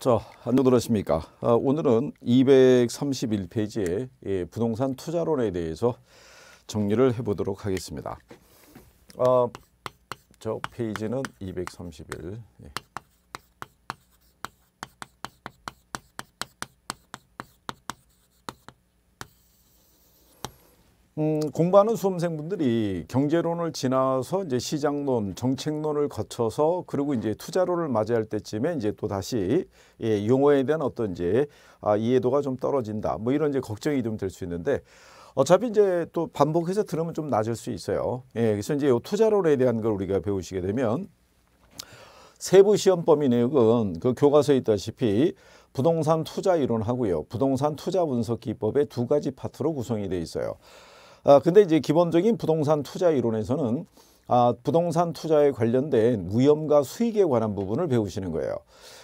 자, 안녕하십니까 아, 오늘은 231페이지의 예, 부동산 투자론에 대해서 정리를 해보도록 하겠습니다. 아, 저 페이지는 231. 음, 공부하는 수험생분들이 경제론을 지나서 이제 시장론, 정책론을 거쳐서 그리고 이제 투자론을 맞이할 때쯤에 이제 또 다시 예, 용어에 대한 어떤 이제 아, 이해도가 좀 떨어진다. 뭐 이런 이제 걱정이 좀 될 수 있는데 어차피 이제 또 반복해서 들으면 좀 낮을 수 있어요. 예, 그래서 이제 투자론에 대한 걸 우리가 배우시게 되면 세부 시험 범위 내역은 그 교과서에 있다시피 부동산 투자 이론하고요. 부동산 투자 분석 기법의 두 가지 파트로 구성이 돼 있어요. 아, 근데 이제 기본적인 부동산 투자 이론에서는 아, 부동산 투자에 관련된 위험과 수익에 관한 부분을 배우시는 거예요.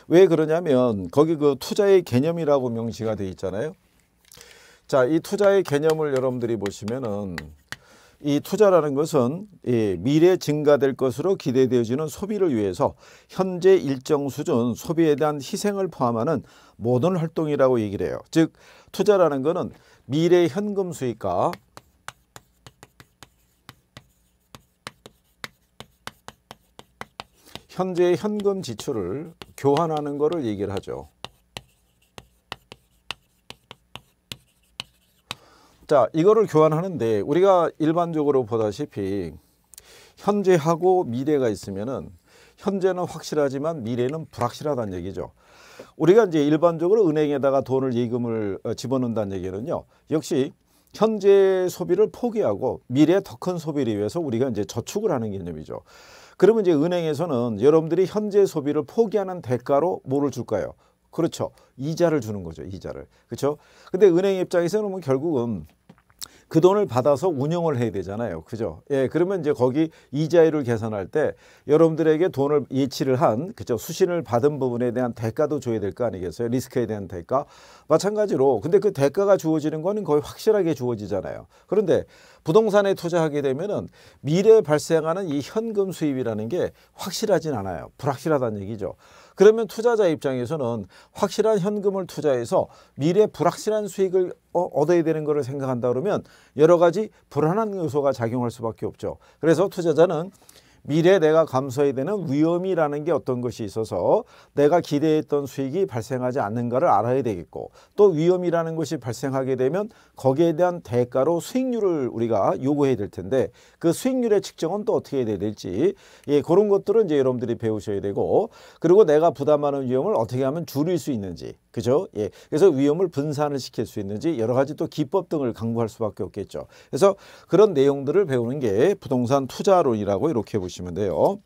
왜 그러냐면 거기 그 투자의 개념이라고 명시가 돼 있잖아요. 자, 이 투자의 개념을 여러분들이 보시면은 이 투자라는 것은 이 미래 증가될 것으로 기대되어지는 소비를 위해서 현재 일정 수준 소비에 대한 희생을 포함하는 모든 활동이라고 얘기를 해요. 즉 투자라는 것은 미래 현금 수익과 현재 의 현금 지출을 교환하는 것을 얘기를 하죠. 자, 이거를 교환하는데 우리가 일반적으로 보다시피 현재하고 미래가 있으면은 현재는 확실하지만 미래는 불확실하다는 얘기죠. 우리가 이제 일반적으로 은행에다가 돈을 예금을 어, 집어넣는다는 얘기는요. 역시 현재 소비를 포기하고 미래 더큰 소비를 위해서 우리가 이제 저축을 하는 개념이죠. 그러면 이제 은행에서는 여러분들이 현재 소비를 포기하는 대가로 뭐를 줄까요? 그렇죠. 이자를 주는 거죠. 이자를. 그렇죠. 근데 은행 입장에서는 뭐 결국은 그 돈을 받아서 운영을 해야 되잖아요. 그죠? 예, 그러면 이제 거기 이자율을 계산할 때 여러분들에게 돈을 예치를 한, 그죠? 수신을 받은 부분에 대한 대가도 줘야 될 거 아니겠어요? 리스크에 대한 대가. 마찬가지로, 근데 그 대가가 주어지는 거는 거의 확실하게 주어지잖아요. 그런데 부동산에 투자하게 되면은 미래에 발생하는 이 현금 수입이라는 게 확실하진 않아요. 불확실하다는 얘기죠. 그러면 투자자 입장에서는 확실한 현금을 투자해서 미래 불확실한 수익을 어, 얻어야 되는 것을 생각한다 그러면 여러 가지 불안한 요소가 작용할 수밖에 없죠. 그래서 투자자는 미래 내가 감수해야 되는 위험이라는 게 어떤 것이 있어서 내가 기대했던 수익이 발생하지 않는가를 알아야 되겠고 또 위험이라는 것이 발생하게 되면 거기에 대한 대가로 수익률을 우리가 요구해야 될 텐데 그 수익률의 측정은 또 어떻게 해야 될지 예, 그런 것들은 이제 여러분들이 배우셔야 되고 그리고 내가 부담하는 위험을 어떻게 하면 줄일 수 있는지 그죠? 예. 그래서 위험을 분산을 시킬 수 있는지 여러 가지 또 기법 등을 강구할 수밖에 없겠죠. 그래서 그런 내용들을 배우는 게 부동산 투자론이라고 이렇게 보시면 돼요.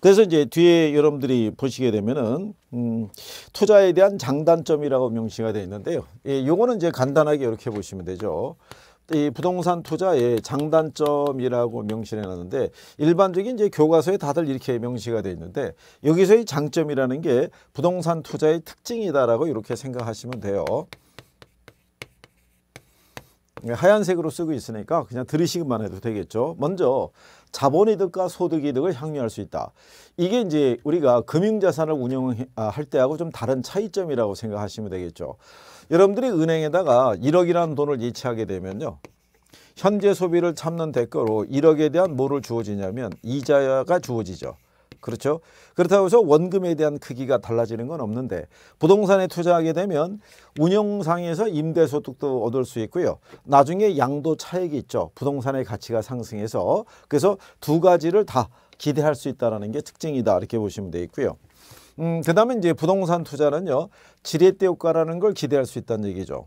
그래서 이제 뒤에 여러분들이 보시게 되면은 음, 투자에 대한 장단점이라고 명시가 되어 있는데요. 예, 요거는 이제 간단하게 이렇게 보시면 되죠. 이 부동산 투자의 장단점이라고 명시해 놨는데 일반적인 이제 교과서에 다들 이렇게 명시가 돼 있는데 여기서의 장점이라는 게 부동산 투자의 특징이다라고 이렇게 생각하시면 돼요. 예, 하얀색으로 쓰고 있으니까 그냥 들으시기만 해도 되겠죠. 먼저 자본이득과 소득이득을 향유할 수 있다. 이게 이제 우리가 금융자산을 운영할 아, 때하고 좀 다른 차이점이라고 생각하시면 되겠죠. 여러분들이 은행에다가 1억이라는 돈을 예치하게 되면요. 현재 소비를 참는 대가로 1억에 대한 뭐를 주어지냐면 이자가 주어지죠. 그렇죠. 그렇다고 해서 원금에 대한 크기가 달라지는 건 없는데 부동산에 투자하게 되면 운영상에서 임대소득도 얻을 수 있고요. 나중에 양도 차익이 있죠. 부동산의 가치가 상승해서 그래서 두 가지를 다 기대할 수 있다는 게 특징이다 이렇게 보시면 되겠고요. 음, 그 다음에 이제 부동산 투자는요. 지렛대 효과라는 걸 기대할 수 있다는 얘기죠.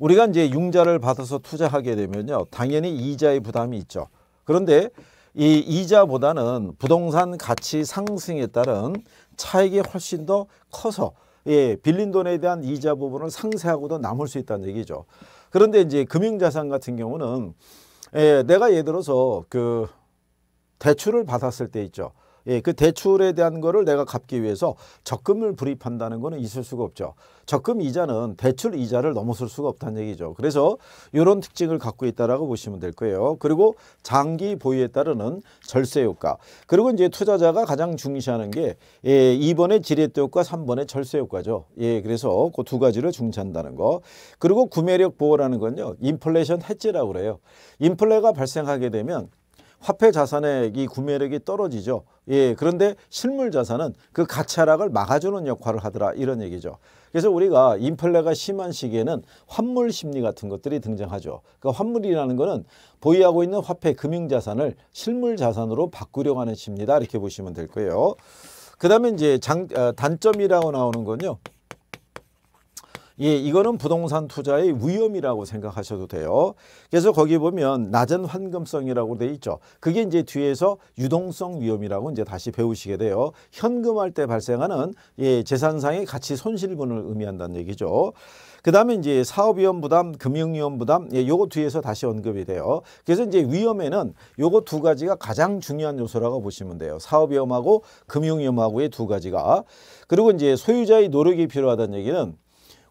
우리가 이제 융자를 받아서 투자하게 되면요. 당연히 이자의 부담이 있죠. 그런데 이 이자보다는 부동산 가치 상승에 따른 차익이 훨씬 더 커서 예, 빌린 돈에 대한 이자 부분을 상쇄하고도 남을 수 있다는 얘기죠. 그런데 이제 금융자산 같은 경우는 예, 내가 예를 들어서 그 대출을 받았을 때 있죠. 예, 그 대출에 대한 거를 내가 갚기 위해서 적금을 불입한다는 거는 있을 수가 없죠. 적금 이자는 대출 이자를 넘어설 수가 없다는 얘기죠. 그래서 이런 특징을 갖고 있다라고 보시면 될 거예요. 그리고 장기 보유에 따르는 절세 효과. 그리고 이제 투자자가 가장 중시하는 게 예, 2번의 지렛대 효과, 3번의 절세 효과죠. 예, 그래서 그 두 가지를 중시한다는 거. 그리고 구매력 보호라는 건요. 인플레이션 해지라고 그래요. 인플레가 발생하게 되면 화폐 자산의 이 구매력이 떨어지죠. 예, 그런데 실물 자산은 그 가치 하락을 막아주는 역할을 하더라 이런 얘기죠. 그래서 우리가 인플레가 심한 시기에는 환물 심리 같은 것들이 등장하죠. 그러니까 환물이라는 거는 보유하고 있는 화폐 금융 자산을 실물 자산으로 바꾸려고 하는 심리다 이렇게 보시면 될 거예요. 그다음에 이제 장, 어, 단점이라고 나오는 건요. 예, 이거는 부동산 투자의 위험이라고 생각하셔도 돼요. 그래서 거기 보면 낮은 환금성이라고 돼 있죠. 그게 이제 뒤에서 유동성 위험이라고 이제 다시 배우시게 돼요. 현금할 때 발생하는 예, 재산상의 가치 손실분을 의미한다는 얘기죠. 그 다음에 이제 사업위험 부담, 금융위험 부담, 예, 요거 뒤에서 다시 언급이 돼요. 그래서 이제 위험에는 요거 두 가지가 가장 중요한 요소라고 보시면 돼요. 사업위험하고 금융위험하고의 두 가지가. 그리고 이제 소유자의 노력이 필요하다는 얘기는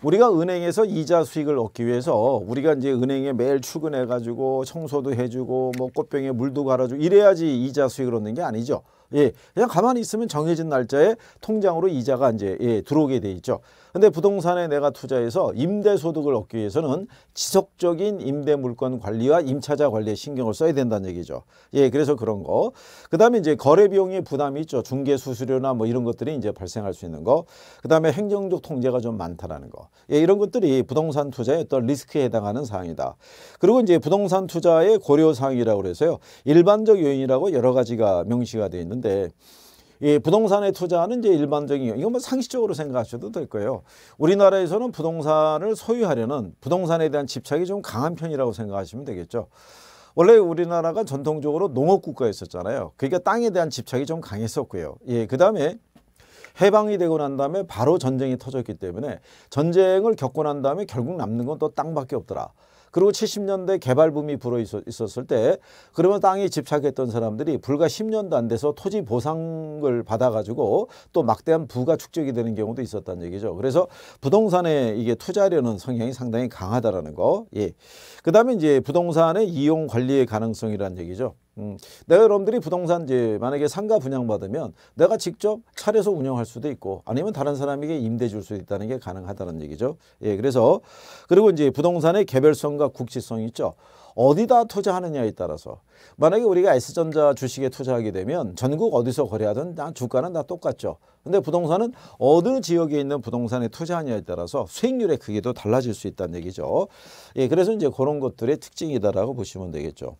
우리가 은행에서 이자 수익을 얻기 위해서 우리가 이제 은행에 매일 출근해 가지고 청소도 해주고 뭐 꽃병에 물도 갈아주고 이래야지 이자 수익을 얻는 게 아니죠. 예, 그냥 가만히 있으면 정해진 날짜에 통장으로 이자가 이제 예, 들어오게 돼 있죠. 근데 부동산에 내가 투자해서 임대 소득을 얻기 위해서는 지속적인 임대 물건 관리와 임차자 관리에 신경을 써야 된다는 얘기죠. 예, 그래서 그런 거. 그다음에 이제 거래 비용의 부담이 있죠. 중개 수수료나 뭐 이런 것들이 이제 발생할 수 있는 거. 그다음에 행정적 통제가 좀 많다라는 거. 예, 이런 것들이 부동산 투자의 어떤 리스크에 해당하는 사항이다. 그리고 이제 부동산 투자의 고려 사항이라고 그래서요. 일반적 요인이라고 여러 가지가 명시가 돼 있는 있는데 이 부동산에 투자하는 이제 일반적인 이건 뭐 상식적으로 생각하셔도 될 거예요. 우리나라에서는 부동산을 소유하려는 부동산에 대한 집착이 좀 강한 편이라고 생각하시면 되겠죠. 원래 우리나라가 전통적으로 농업 국가였었잖아요. 그러니까 땅에 대한 집착이 좀 강했었고요. 예, 그다음에 해방이 되고 난 다음에 바로 전쟁이 터졌기 때문에 전쟁을 겪고 난 다음에 결국 남는 건 또 땅밖에 없더라. 그리고 70년대 개발붐이 불어 있었을 때 그러면 땅에 집착했던 사람들이 불과 10년도 안 돼서 토지 보상을 받아가지고 또 막대한 부가 축적이 되는 경우도 있었다는 얘기죠. 그래서 부동산에 이게 투자하려는 성향이 상당히 강하다라는 거. 예. 그 다음에 이제 부동산의 이용 관리의 가능성이라는 얘기죠. 음, 내가 여러분들이 부동산 이제 만약에 상가 분양받으면 내가 직접 차려서 운영할 수도 있고 아니면 다른 사람에게 임대 줄 수 있다는 게 가능하다는 얘기죠. 예, 그래서 그리고 이제 부동산의 개별성과 국지성이 있죠. 어디다 투자하느냐에 따라서 만약에 우리가 S전자 주식에 투자하게 되면 전국 어디서 거래하든 주가는 다 똑같죠. 근데 부동산은 어느 지역에 있는 부동산에 투자하냐에 따라서 수익률의 크기도 달라질 수 있다는 얘기죠. 예, 그래서 이제 그런 것들의 특징이다라고 보시면 되겠죠.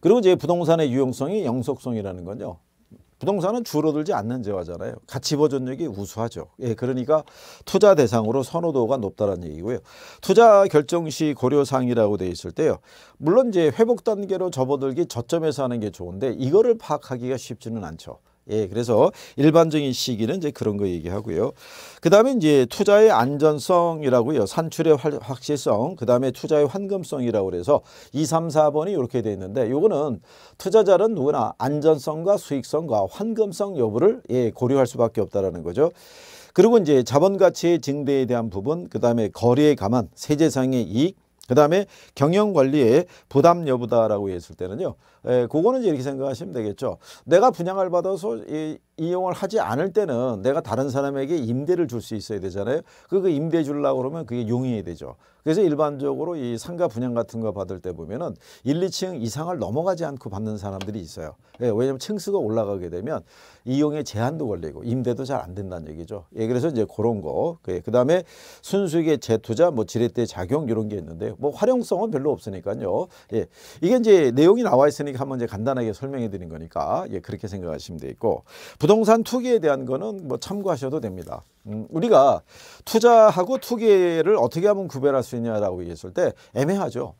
그리고 이제 부동산의 유용성이 영속성이라는 건요. 부동산은 줄어들지 않는 재화잖아요. 가치 보존력이 우수하죠. 예, 그러니까 투자 대상으로 선호도가 높다는 얘기고요. 투자 결정 시 고려사항이라고 되어 있을 때요. 물론 이제 회복 단계로 접어들기 저점에서 하는 게 좋은데 이거를 파악하기가 쉽지는 않죠. 예, 그래서 일반적인 시기는 이제 그런 거 얘기하고요. 그 다음에 이제 투자의 안전성이라고요. 산출의 확실성, 그 다음에 투자의 환금성이라고 그래서 2, 3, 4번이 이렇게 돼 있는데 요거는 투자자는 누구나 안전성과 수익성과 환금성 여부를 예, 고려할 수밖에 없다라는 거죠. 그리고 이제 자본가치의 증대에 대한 부분, 그 다음에 거래에 감한 세제상의 이익, 그 다음에 경영관리의 부담 여부다라고 했을 때는요. 에, 예, 그거는 이제 이렇게 생각하시면 되겠죠. 내가 분양을 받아서 이, 이용을 하지 않을 때는 내가 다른 사람에게 임대를 줄 수 있어야 되잖아요. 그거 그 임대 주려고 그러면 그게 용인이 되죠. 그래서 일반적으로 이 상가 분양 같은 거 받을 때 보면은 1, 2층 이상을 넘어가지 않고 받는 사람들이 있어요. 예, 왜냐하면 층수가 올라가게 되면 이용에 제한도 걸리고 임대도 잘 안 된다는 얘기죠. 예, 그래서 이제 그런 거. 그 다음에 순수익의 재투자, 뭐 지렛대 작용 이런 게 있는데 뭐 활용성은 별로 없으니까요. 예, 이게 이제 내용이 나와 있으니까 한번 이제 간단하게 설명해 드린 거니까 예, 그렇게 생각하시면 되겠고 부동산 투기에 대한 거는 뭐 참고하셔도 됩니다. 음, 우리가 투자하고 투기를 어떻게 하면 구별할 수 있냐라고 얘기했을 때 애매하죠.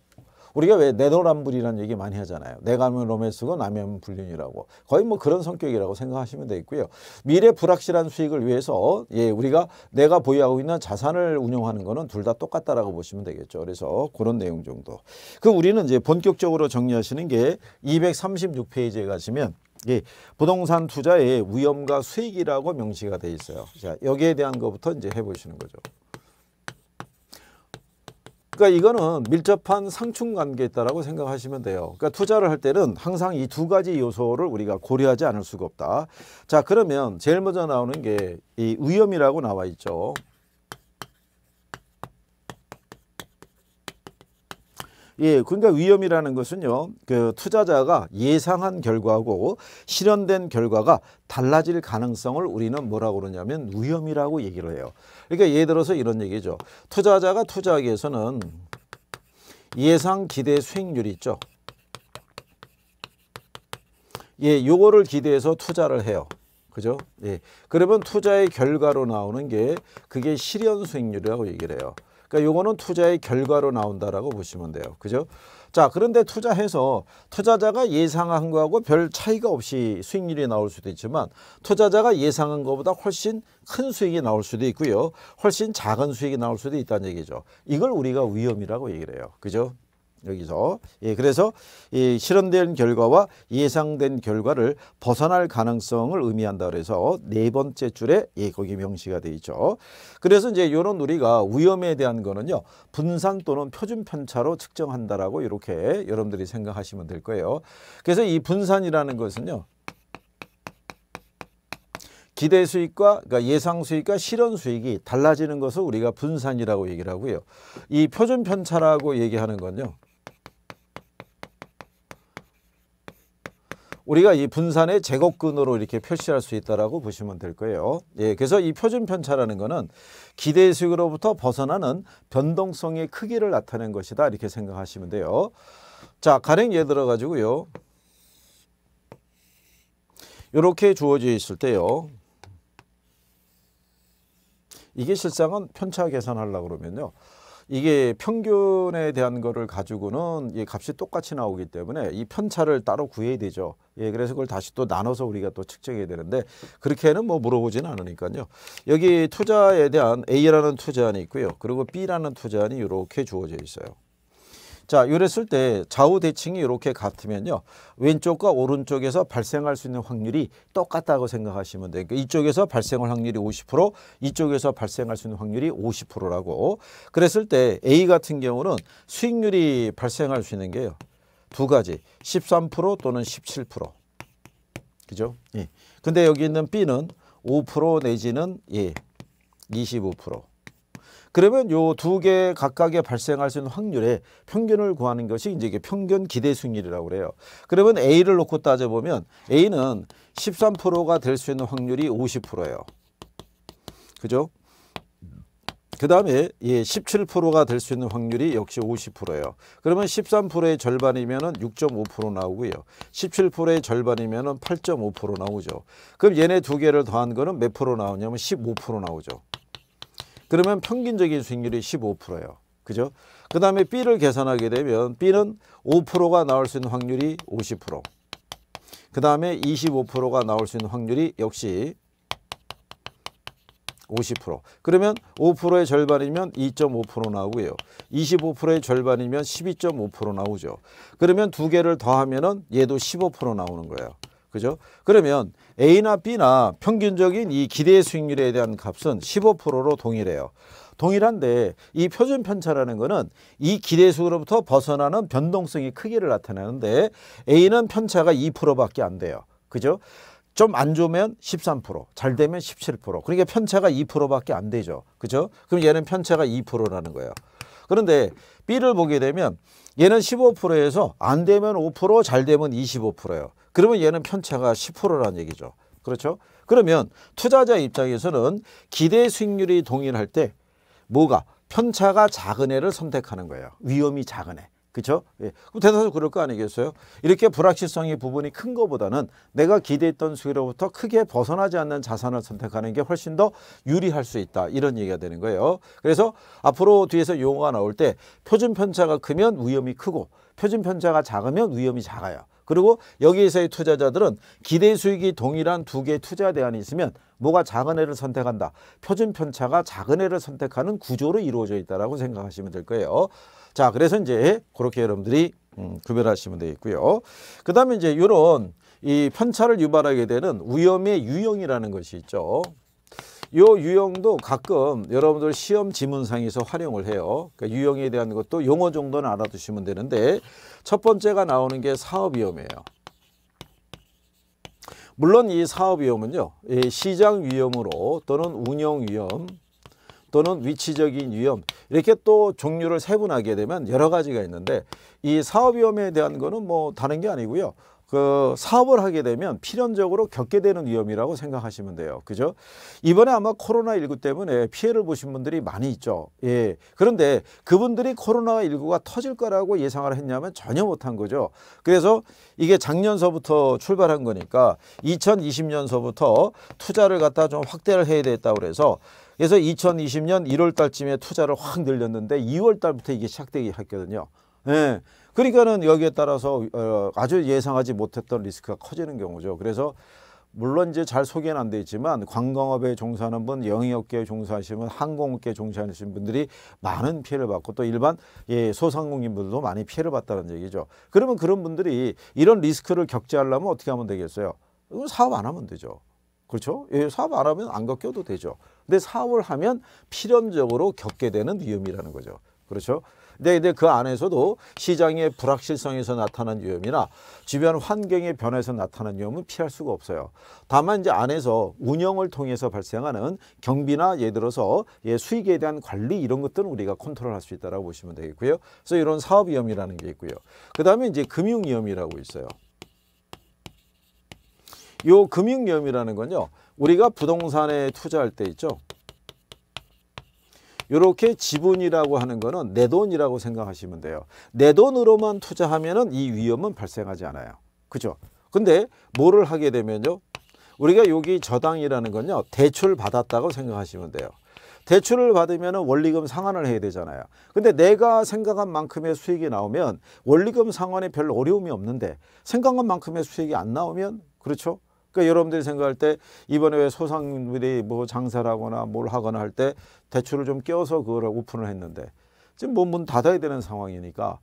우리가 왜 내노란불이라는 얘기 많이 하잖아요. 내가 하면 로맨스고 남이 하면 불륜이라고. 거의 뭐 그런 성격이라고 생각하시면 되겠고요. 미래 불확실한 수익을 위해서 예, 우리가 내가 보유하고 있는 자산을 운영하는 거는 둘 다 똑같다라고 보시면 되겠죠. 그래서 그런 내용 정도. 그 우리는 이제 본격적으로 정리하시는 게 236페이지에 가시면 예, 부동산 투자의 위험과 수익이라고 명시가 돼 있어요. 자, 여기에 대한 것부터 이제 해보시는 거죠. 그러니까 이거는 밀접한 상충 관계에 있다라고 생각하시면 돼요. 그러니까 투자를 할 때는 항상 이 두 가지 요소를 우리가 고려하지 않을 수가 없다. 자, 그러면 제일 먼저 나오는 게 이 위험이라고 나와 있죠. 예, 그러니까 위험이라는 것은요, 그 투자자가 예상한 결과하고 실현된 결과가 달라질 가능성을 우리는 뭐라고 그러냐면 위험이라고 얘기를 해요. 그러니까 예를 들어서 이런 얘기죠. 투자자가 투자하기 에서는 예상 기대 수익률이 있죠. 예, 요거를 기대해서 투자를 해요. 그죠? 예. 그러면 투자의 결과로 나오는 게 그게 실현 수익률이라고 얘기를 해요. 그러니까 요거는 투자의 결과로 나온다라고 보시면 돼요. 그죠? 자, 그런데 투자해서 투자자가 예상한 거하고 별 차이가 없이 수익률이 나올 수도 있지만 투자자가 예상한 것보다 훨씬 큰 수익이 나올 수도 있고요. 훨씬 작은 수익이 나올 수도 있다는 얘기죠. 이걸 우리가 위험이라고 얘기를 해요. 그죠? 여기서 예, 그래서 이 실현된 결과와 예상된 결과를 벗어날 가능성을 의미한다 그래서 네 번째 줄에 예, 거기 명시가 돼 있죠. 그래서 이제 요런 우리가 위험에 대한 거는요. 분산 또는 표준 편차로 측정한다라고 이렇게 여러분들이 생각하시면 될 거예요. 그래서 이 분산이라는 것은요. 기대 수익과 그러니까 예상 수익과 실현 수익이 달라지는 것을 우리가 분산이라고 얘기를 하고요. 이 표준 편차라고 얘기하는 건요. 우리가 이 분산의 제곱근으로 이렇게 표시할 수 있다라고 보시면 될 거예요. 예, 그래서 이 표준 편차라는 거는 기대 수익으로부터 벗어나는 변동성의 크기를 나타낸 것이다 이렇게 생각하시면 돼요. 자, 가령 예 들어 가지고요. 이렇게 주어져 있을 때요. 이게 실상은 편차 계산하려고 그러면요. 이게 평균에 대한 거를 가지고는 이 값이 똑같이 나오기 때문에 이 편차를 따로 구해야 되죠. 예, 그래서 그걸 다시 또 나눠서 우리가 또 측정해야 되는데 그렇게는 뭐 물어보진 않으니까요. 여기 투자에 대한 A라는 투자안이 있고요. 그리고 B라는 투자안이 이렇게 주어져 있어요. 자 이랬을 때 좌우 대칭이 이렇게 같으면요. 왼쪽과 오른쪽에서 발생할 수 있는 확률이 똑같다고 생각하시면 돼요. 그러니까 이쪽에서 발생할 확률이 50% 이쪽에서 발생할 수 있는 확률이 50%라고 그랬을 때 A 같은 경우는 수익률이 발생할 수 있는 게요. 두 가지 13% 또는 17% 그죠? 예. 근데 여기 있는 B는 5% 내지는 예, 25% 그러면 요 두 개각각의 발생할 수 있는 확률의 평균을 구하는 것이 이제 이게 평균 기대 수익률이라고 그래요. 그러면 A를 놓고 따져보면 A는 13%가 될 수 있는 확률이 50%예요. 그죠? 그 다음에 예, 17%가 될 수 있는 확률이 역시 50%예요. 그러면 13%의 절반이면 6 5 나오고요. 17%의 절반이면 8.5% 나오죠. 그럼 얘네 두 개를 더한 거는 몇 프로 나오냐면 15% 나오죠. 그러면 평균적인 수익률이 15%예요. 그죠? 그 다음에 B를 계산하게 되면 B는 5%가 나올 수 있는 확률이 50%. 그 다음에 25%가 나올 수 있는 확률이 역시 50% 그러면 5%의 절반이면 2.5% 나오고요. 25%의 절반이면 12.5% 나오죠. 그러면 두 개를 더하면 얘도 15% 나오는 거예요. 그죠? 그러면 A나 B나 평균적인 이 기대 수익률에 대한 값은 15%로 동일해요. 동일한데 이 표준 편차라는 거는 이 기대수로부터 벗어나는 변동성이 크기를 나타내는데 A는 편차가 2%밖에 안 돼요. 그죠? 좀 안 좋으면 13%, 잘 되면 17%. 그러니까 편차가 2%밖에 안 되죠. 그죠? 그럼 얘는 편차가 2%라는 거예요. 그런데 B를 보게 되면 얘는 15%에서 안 되면 5%, 잘 되면 25%예요. 그러면 얘는 편차가 10%라는 얘기죠. 그렇죠? 그러면 투자자 입장에서는 기대 수익률이 동일할 때 뭐가 편차가 작은 애를 선택하는 거예요. 위험이 작은 애. 그렇죠? 예. 대다수 그럴 거 아니겠어요? 이렇게 불확실성이 부분이 큰 것보다는 내가 기대했던 수익으로부터 크게 벗어나지 않는 자산을 선택하는 게 훨씬 더 유리할 수 있다. 이런 얘기가 되는 거예요. 그래서 앞으로 뒤에서 용어가 나올 때 표준 편차가 크면 위험이 크고 표준 편차가 작으면 위험이 작아요. 그리고 여기에서의 투자자들은 기대 수익이 동일한 두 개의 투자 대안이 있으면 뭐가 작은 애를 선택한다. 표준 편차가 작은 애를 선택하는 구조로 이루어져 있다라고 생각하시면 될 거예요. 자, 그래서 이제 그렇게 여러분들이 음, 구별하시면 되겠고요. 그다음에 이제 이런 이 편차를 유발하게 되는 위험의 유형이라는 것이 있죠. 요 유형도 가끔 여러분들 시험 지문상에서 활용을 해요. 그러니까 유형에 대한 것도 용어 정도는 알아두시면 되는데 첫 번째가 나오는 게 사업위험이에요. 물론 이 사업위험은요. 시장 위험으로 또는 운영 위험 또는 위치적인 위험 이렇게 또 종류를 세분하게 되면 여러 가지가 있는데 이 사업위험에 대한 거는 뭐 다른 게 아니고요. 그 사업을 하게 되면 필연적으로 겪게 되는 위험이라고 생각하시면 돼요. 그죠? 이번에 아마 코로나19 때문에 피해를 보신 분들이 많이 있죠. 예. 그런데 그분들이 코로나19가 터질 거라고 예상을 했냐면 전혀 못한 거죠. 그래서 이게 작년서부터 출발한 거니까 2020년서부터 투자를 갖다 좀 확대를 해야 됐다고 그래서 그래서 2020년 1월 달쯤에 투자를 확 늘렸는데 2월 달부터 이게 시작되기 했거든요. 예. 그러니까는 여기에 따라서 어, 아주 예상하지 못했던 리스크가 커지는 경우죠. 그래서 물론 이제 잘 소개는 안 돼 있지만 관광업에 종사하는 분, 영위업계에 종사하시면 항공업계에 종사하시는 분들이 많은 피해를 받고 또 일반 예, 소상공인분들도 많이 피해를 봤다는 얘기죠. 그러면 그런 분들이 이런 리스크를 적지하려면 어떻게 하면 되겠어요? 음, 사업 안 하면 되죠. 그렇죠? 예, 사업 안 하면 안 겪어도 되죠. 근데 사업을 하면 필연적으로 겪게 되는 위험이라는 거죠. 그렇죠? 근데, 근데 그 안에서도 시장의 불확실성에서 나타난 위험이나 주변 환경의 변화에서 나타난 위험은 피할 수가 없어요. 다만 이제 안에서 운영을 통해서 발생하는 경비나 예를 들어서 예, 수익에 대한 관리 이런 것들은 우리가 컨트롤할 수 있다라고 보시면 되겠고요. 그래서 이런 사업 위험이라는 게 있고요. 그다음에 이제 금융 위험이라고 있어요. 이 금융 위험이라는 건요. 우리가 부동산에 투자할 때 있죠. 이렇게 지분이라고 하는 거는 내 돈이라고 생각하시면 돼요. 내 돈으로만 투자하면 이 위험은 발생하지 않아요. 그죠? 근데 뭐를 하게 되면요. 우리가 여기 저당이라는 건요. 대출 받았다고 생각하시면 돼요. 대출을 받으면 원리금 상환을 해야 되잖아요. 근데 내가 생각한 만큼의 수익이 나오면 원리금 상환에 별 어려움이 없는데 생각한 만큼의 수익이 안 나오면 그렇죠? 그러니까 여러분들이 생각할 때 이번에 왜 소상인들이 뭐 장사를 하거나 뭘 하거나 할 때 대출을 좀 껴서 그걸 오픈을 했는데 지금 뭐 문 닫아야 되는 상황이니까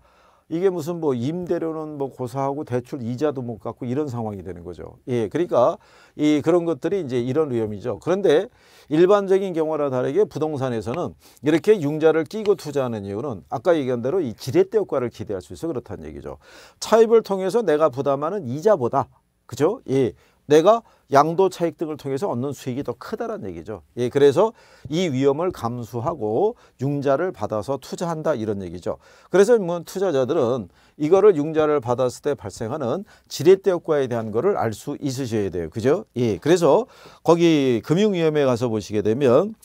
이게 무슨 뭐 임대료는 뭐 고사하고 대출 이자도 못 갚고 이런 상황이 되는 거죠. 예. 그러니까 이 그런 것들이 이제 이런 위험이죠. 그런데 일반적인 경우와 다르게 부동산에서는 이렇게 융자를 끼고 투자하는 이유는 아까 얘기한 대로 이기대대 효과를 기대할 수 있어 그렇다는 얘기죠. 차입을 통해서 내가 부담하는 이자보다 그죠? 예. 내가 양도 차익 등을 통해서 얻는 수익이 더 크다라는 얘기죠. 예, 그래서 이 위험을 감수하고 융자를 받아서 투자한다 이런 얘기죠. 그래서 뭐 투자자들은 이거를 융자를 받았을 때 발생하는 지렛대 효과에 대한 거를 알 수 있으셔야 돼요. 그죠? 예, 그래서 거기 금융위험에 가서 보시게 되면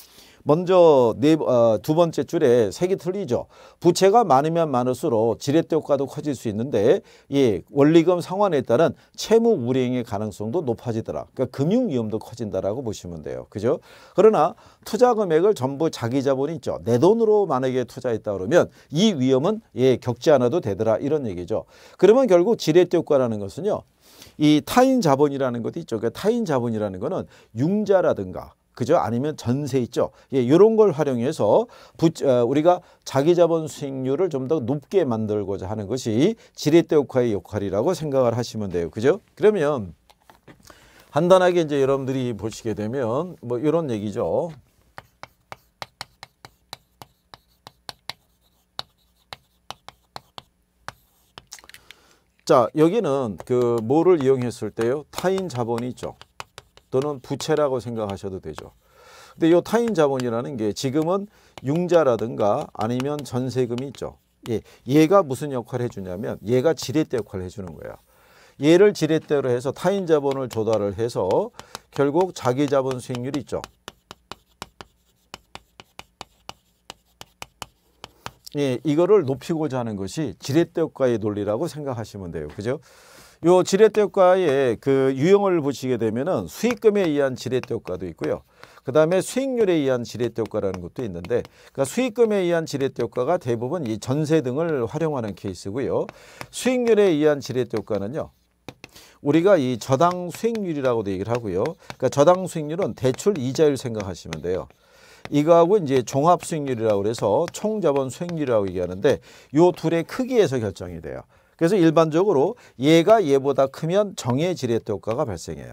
먼저 네, 어, 두 번째 줄에 색이 틀리죠. 부채가 많으면 많을수록 지렛대 효과도 커질 수 있는데 예, 원리금 상환에 따른 채무 우이행의 가능성도 높아지더라. 그러니까 금융 위험도 커진다라고 보시면 돼요. 그죠? 그러나 투자 금액을 전부 자기 자본이 있죠. 내 돈으로 만약에 투자했다 그러면 이 위험은 예, 겪지 않아도 되더라 이런 얘기죠. 그러면 결국 지렛대 효과라는 것은요. 이 타인 자본이라는 것도 있죠. 그러니까 타인 자본이라는 것은 융자라든가 그죠? 아니면 전세 있죠? 예, 요런 걸 활용해서 부, 어, 우리가 자기 자본 수익률을 좀 더 높게 만들고자 하는 것이 지렛대 효과의 역할이라고 생각을 하시면 돼요. 그죠? 그러면 간단하게 이제 여러분들이 보시게 되면 뭐 이런 얘기죠. 자, 여기는 그 뭐를 이용했을 때요? 타인 자본이 있죠. 또는 부채라고 생각하셔도 되죠. 근데 이 타인 자본이라는 게 지금은 융자라든가 아니면 전세금이 있죠. 예, 얘가 무슨 역할을 해주냐면 얘가 지렛대 역할을 해주는 거야. 얘를 지렛대로 해서 타인 자본을 조달을 해서 결국 자기 자본 수익률이 있죠. 예, 이거를 높이고자 하는 것이 지렛대 효과의 논리라고 생각하시면 돼요. 그죠? 요 지렛대 효과의 그 유형을 보시게 되면은 수익금에 의한 지렛대 효과도 있고요. 그 다음에 수익률에 의한 지렛대 효과라는 것도 있는데 그러니까 수익금에 의한 지렛대 효과가 대부분 이 전세 등을 활용하는 케이스고요. 수익률에 의한 지렛대 효과는요. 우리가 이 저당 수익률이라고도 얘기를 하고요. 그러니까 저당 수익률은 대출 이자율 생각하시면 돼요. 이거하고 이제 종합 수익률이라고 그래서 총 자본 수익률이라고 얘기하는데 요 둘의 크기에서 결정이 돼요. 그래서 일반적으로 얘가얘보다 크면 정의 지렛 효과가 발생해요.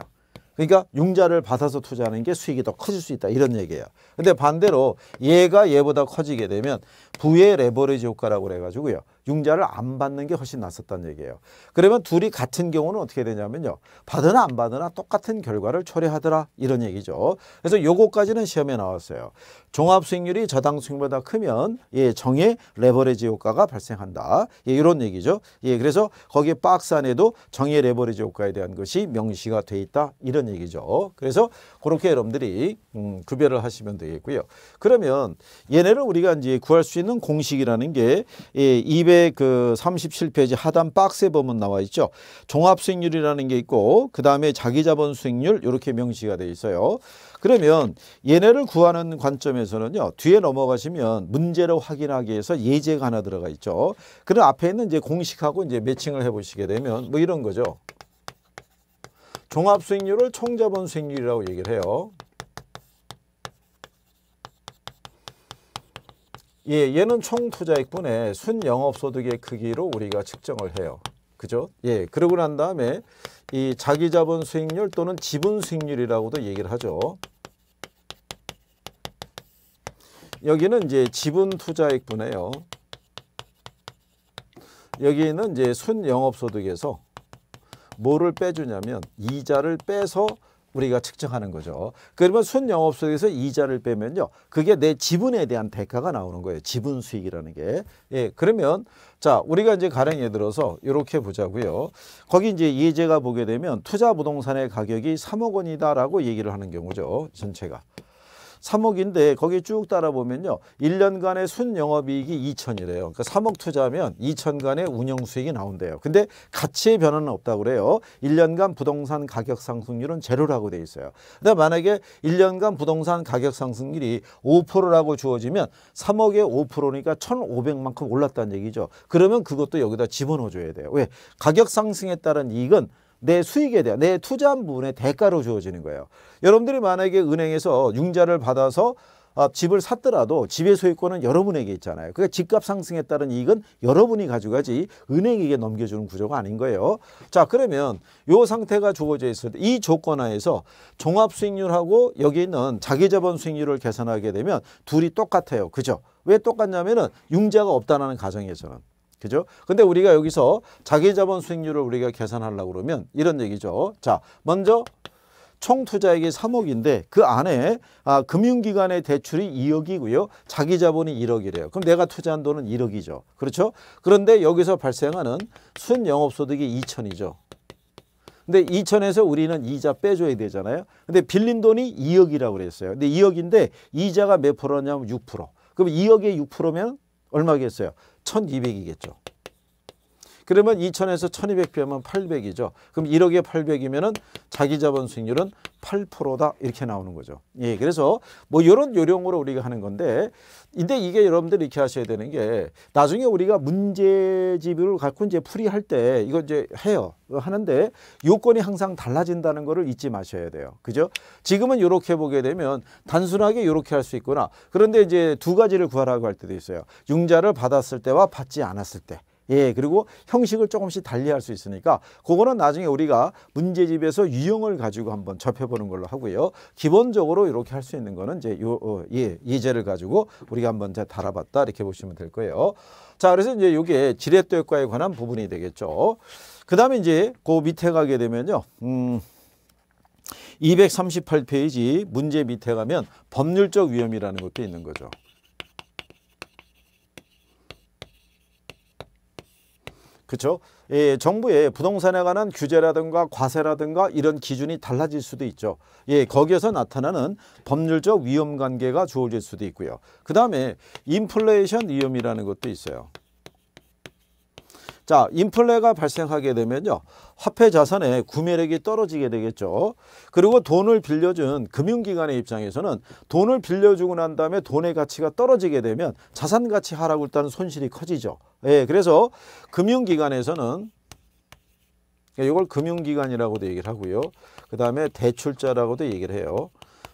그러니까 융자를 받아서 투자하는 게 수익이 더 커질 수 있다 이런 얘기예요. 근데 반대로 얘가 얘보다 커지게 되면 부의 레버리지 효과라고 그래가지고요. 융자를 안 받는 게 훨씬 낫었다는 얘기예요. 그러면 둘이 같은 경우는 어떻게 되냐면요. 받으나 안 받으나 똑같은 결과를 초래하더라 이런 얘기죠. 그래서 요거까지는 시험에 나왔어요. 종합 수익률이 저당 수익보다 크면 예, 정의 레버리지 효과가 발생한다. 예, 이런 얘기죠. 예, 그래서 거기에 박스 안에도 정의 레버리지 효과에 대한 것이 명시가 돼 있다 이런 얘기죠. 그래서 그렇게 여러분들이 음, 구별을 하시면 되겠고요. 그러면 얘네를 우리가 이제 구할 수 있는 공식이라는 게 예, 237페이지 그 하단 박스에 보면 나와 있죠. 종합 수익률이라는 게 있고 그다음에 자기 자본 수익률 이렇게 명시가 돼 있어요. 그러면 얘네를 구하는 관점에서는요. 뒤에 넘어가시면 문제를 확인하기 위해서 예제가 하나 들어가 있죠. 그럼 앞에 있는 이제 공식하고 이제 매칭을 해 보시게 되면 뭐 이런 거죠. 종합수익률을 총자본 수익률이라고 얘기를 해요. 예, 얘는 총 투자액분의 순영업소득의 크기로 우리가 측정을 해요. 그죠? 예, 그러고 난 다음에 이 자기자본 수익률 또는 지분 수익률이라고도 얘기를 하죠. 여기는 이제 지분 투자액분에요. 여기는 이제 순영업소득에서 뭐를 빼주냐면 이자를 빼서 우리가 측정하는 거죠. 그러면 순영업소득에서 이자를 빼면요. 그게 내 지분에 대한 대가가 나오는 거예요. 지분 수익이라는 게. 예, 그러면 자 우리가 이제 가령 예를 들어서 이렇게 보자고요. 거기 이제 예제가 보게 되면 투자 부동산의 가격이 3억 원이다라고 얘기를 하는 경우죠. 전체가. 3억인데 거기 쭉 따라보면요. 1년간의 순영업이익이 2천이래요. 그러니까 3억 투자하면 2천간의 운영수익이 나온대요. 근데 가치의 변화는 없다고 그래요. 1년간 부동산 가격 상승률은 제로라고 돼 있어요. 근데 만약에 1년간 부동산 가격 상승률이 5%라고 주어지면 3억에 5%니까 1,500만큼 올랐다는 얘기죠. 그러면 그것도 여기다 집어넣어줘야 돼요. 왜? 가격 상승에 따른 이익은 내 수익에 대한 내 투자한 부분의 대가로 주어지는 거예요. 여러분들이 만약에 은행에서 융자를 받아서 아, 집을 샀더라도 집의 소유권은 여러분에게 있잖아요. 그러니까 집값 상승에 따른 이익은 여러분이 가져가지 은행에게 넘겨주는 구조가 아닌 거예요. 자 그러면 이 상태가 주어져 있을 때 이 조건하에서 종합수익률하고 여기 있는 자기자본 수익률을 계산하게 되면 둘이 똑같아요. 그죠? 왜 똑같냐면은 융자가 없다는 가정에서는. 그죠? 근데 우리가 여기서 자기 자본 수익률을 우리가 계산하려고 그러면 이런 얘기죠. 자, 먼저 총 투자액이 3억인데 그 안에 아, 금융기관의 대출이 2억이고요. 자기 자본이 1억이래요. 그럼 내가 투자한 돈은 1억이죠. 그렇죠? 그런데 여기서 발생하는 순영업소득이 2천이죠. 근데 2천에서 우리는 이자 빼줘야 되잖아요. 근데 빌린 돈이 2억이라고 그랬어요. 근데 2억인데 이자가 몇 프로냐면 6%. 그럼 2억에 6%면 얼마겠어요? 1200이겠죠. 그러면 2천에서 1200배면 800이죠. 그럼 1억에 800이면은 자기 자본 수익률은 8%다 이렇게 나오는 거죠. 예, 그래서 뭐요런 요령으로 우리가 하는 건데 근데 이게 여러분들 이렇게 이 하셔야 되는 게 나중에 우리가 문제집을 갖고 이제 풀이할 때 이거 이제 해요. 하는데 요건이 항상 달라진다는 거를 잊지 마셔야 돼요. 그죠? 지금은 요렇게 보게 되면 단순하게 요렇게할 수 있구나. 그런데 이제 두 가지를 구하라고 할 때도 있어요. 융자를 받았을 때와 받지 않았을 때. 예, 그리고 형식을 조금씩 달리할 수 있으니까 그거는 나중에 우리가 문제집에서 유형을 가지고 한번 접해보는 걸로 하고요. 기본적으로 이렇게 할 수 있는 거는 이제 요, 어, 예, 예제를 가지고 우리가 한번 이제 달아봤다 이렇게 보시면 될 거예요. 자, 그래서 이제 이게 지렛대과에 관한 부분이 되겠죠. 그 다음에 이제 그 밑에 가게 되면요. 음. 238페이지 문제 밑에 가면 법률적 위험이라는 것도 있는 거죠. 그렇죠? 예, 예 정부의 부동산에 관한 규제라든가 과세라든가 이런 기준이 달라질 수도 있죠. 예, 거기에서 나타나는 법률적 위험 관계가 주어질 수도 있고요. 그다음에 인플레이션 위험이라는 것도 있어요. 자, 인플레가 발생하게 되면요. 화폐 자산의 구매력이 떨어지게 되겠죠. 그리고 돈을 빌려준 금융기관의 입장에서는 돈을 빌려주고 난 다음에 돈의 가치가 떨어지게 되면 자산 가치 하락 일는 손실이 커지죠. 예, 그래서 금융기관에서는 그러니까 이걸 금융기관이라고도 얘기를 하고요. 그 다음에 대출자라고도 얘기를 해요.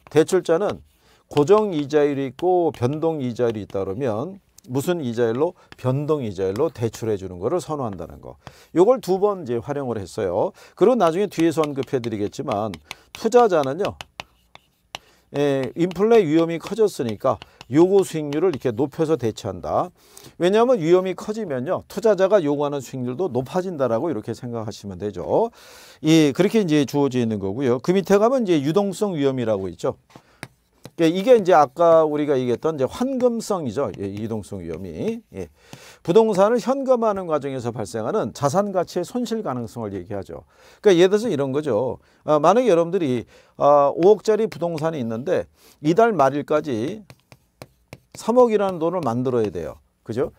대출자는 고정이자율이 있고 변동이자율이 있다 그러면 무슨 이자율로 변동 이자율로 대출해 주는 것을 선호한다는 거. 요걸 두 번 이제 활용을 했어요. 그리고 나중에 뒤에서 언급해 드리겠지만 투자자는요. 에, 예, 인플레 위험이 커졌으니까 요구 수익률을 이렇게 높여서 대체한다. 왜냐하면 위험이 커지면요. 투자자가 요구하는 수익률도 높아진다라고 이렇게 생각하시면 되죠. 예, 그렇게 이제 주어져 있는 거고요. 그 밑에 가면 이제 유동성 위험이라고 있죠. 예, 이게 이제 아까 우리가 얘기했던 이제 환금성이죠. 예, 이동성 위험이. 예. 부동산을 현금화하는 과정에서 발생하는 자산 가치의 손실 가능성을 얘기하죠. 그러니까 예를 들어서 이런 거죠. 아, 어, 만약 여러분들이 아, 어, 5억짜리 부동산이 있는데 이달 말일까지 3억이라는 돈을 만들어야 돼요. 그죠?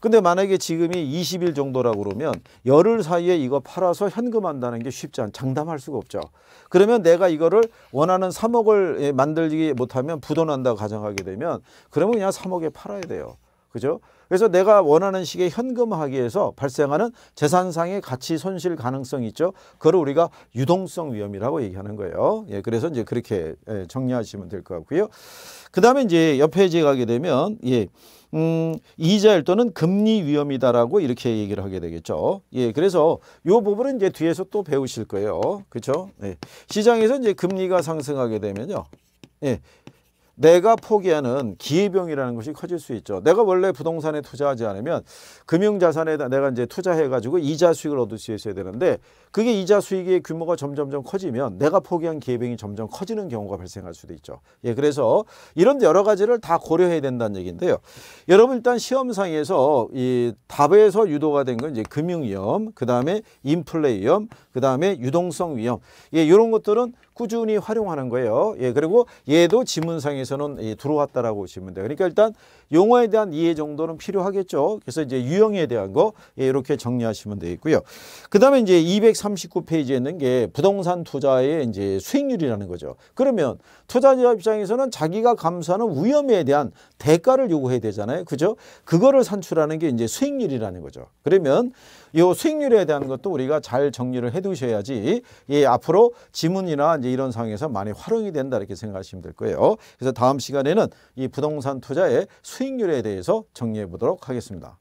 근데 만약에 지금이 20일 정도라고 그러면 열흘 사이에 이거 팔아서 현금한다는 게 쉽지 않, 장담할 수가 없죠. 그러면 내가 이거를 원하는 3억을 예, 만들지 못하면 부도난다고 가정하게 되면 그러면 그냥 3억에 팔아야 돼요. 그죠? 그래서 내가 원하는 시기 현금화하기에서 발생하는 재산상의 가치 손실 가능성 있죠. 그걸 우리가 유동성 위험이라고 얘기하는 거예요. 예, 그래서 이제 그렇게 예, 정리하시면 될 것 같고요. 그 다음에 이제 옆에 이 가게 되면 예, 음, 이자율또는 금리 위험이다라고 이렇게 얘기를 하게 되겠죠. 예, 그래서 요 부분은 이제 뒤에서 또 배우실 거예요. 그렇죠? 예. 시장에서 이제 금리가 상승하게 되면요. 예. 내가 포기하는 기회병이라는 것이 커질 수 있죠. 내가 원래 부동산에 투자하지 않으면 금융자산에 내가 이제 투자해가지고 이자 수익을 얻을 수 있어야 되는데 그게 이자 수익의 규모가 점점점 커지면 내가 포기한 기회병이 점점 커지는 경우가 발생할 수도 있죠. 예, 그래서 이런 여러 가지를 다 고려해야 된다는 얘기인데요. 여러분 일단 시험상에서 이 답에서 유도가 된 건 이제 금융위험, 그 다음에 인플레 위험, 그 다음에 유동성 위험, 예, 이런 것들은 꾸준히 활용하는 거예요. 예, 그리고 얘도 지문상에서는 예, 들어왔다라고 보시면 돼요. 그러니까 일단 용어에 대한 이해 정도는 필요하겠죠. 그래서 이제 유형에 대한 거 예, 이렇게 정리하시면 되겠고요. 그다음에 이제 239페이지에 있는 게 부동산 투자의 이제 수익률이라는 거죠. 그러면 투자자 입장에서는 자기가 감수하는 위험에 대한 대가를 요구해야 되잖아요. 그죠? 그거를 산출하는 게 이제 수익률이라는 거죠. 그러면 이 수익률에 대한 것도 우리가 잘 정리를 해두셔야지 이 예, 앞으로 지문이나 이제 이런 상황에서 많이 활용이 된다 이렇게 생각하시면 될 거예요. 그래서 다음 시간에는 이 부동산 투자의 수익률에 대해서 정리해 보도록 하겠습니다.